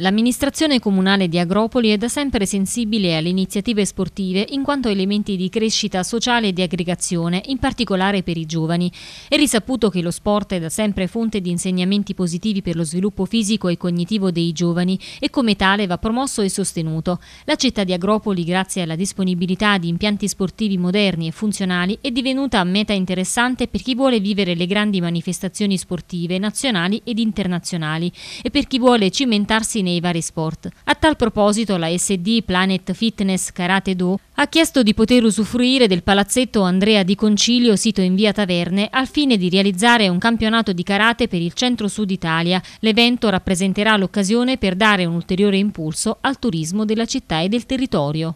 L'amministrazione comunale di Agropoli è da sempre sensibile alle iniziative sportive in quanto elementi di crescita sociale e di aggregazione, in particolare per i giovani. È risaputo che lo sport è da sempre fonte di insegnamenti positivi per lo sviluppo fisico e cognitivo dei giovani e come tale va promosso e sostenuto. La città di Agropoli, grazie alla disponibilità di impianti sportivi moderni e funzionali, è divenuta meta interessante per chi vuole vivere le grandi manifestazioni sportive nazionali ed internazionali e per chi vuole cimentarsi in nei vari sport. A tal proposito la SD Planet Fitness Karate Do ha chiesto di poter usufruire del palazzetto Andrea di Concilio sito in via Taverne al fine di realizzare un campionato di karate per il centro-sud Italia. L'evento rappresenterà l'occasione per dare un ulteriore impulso al turismo della città e del territorio.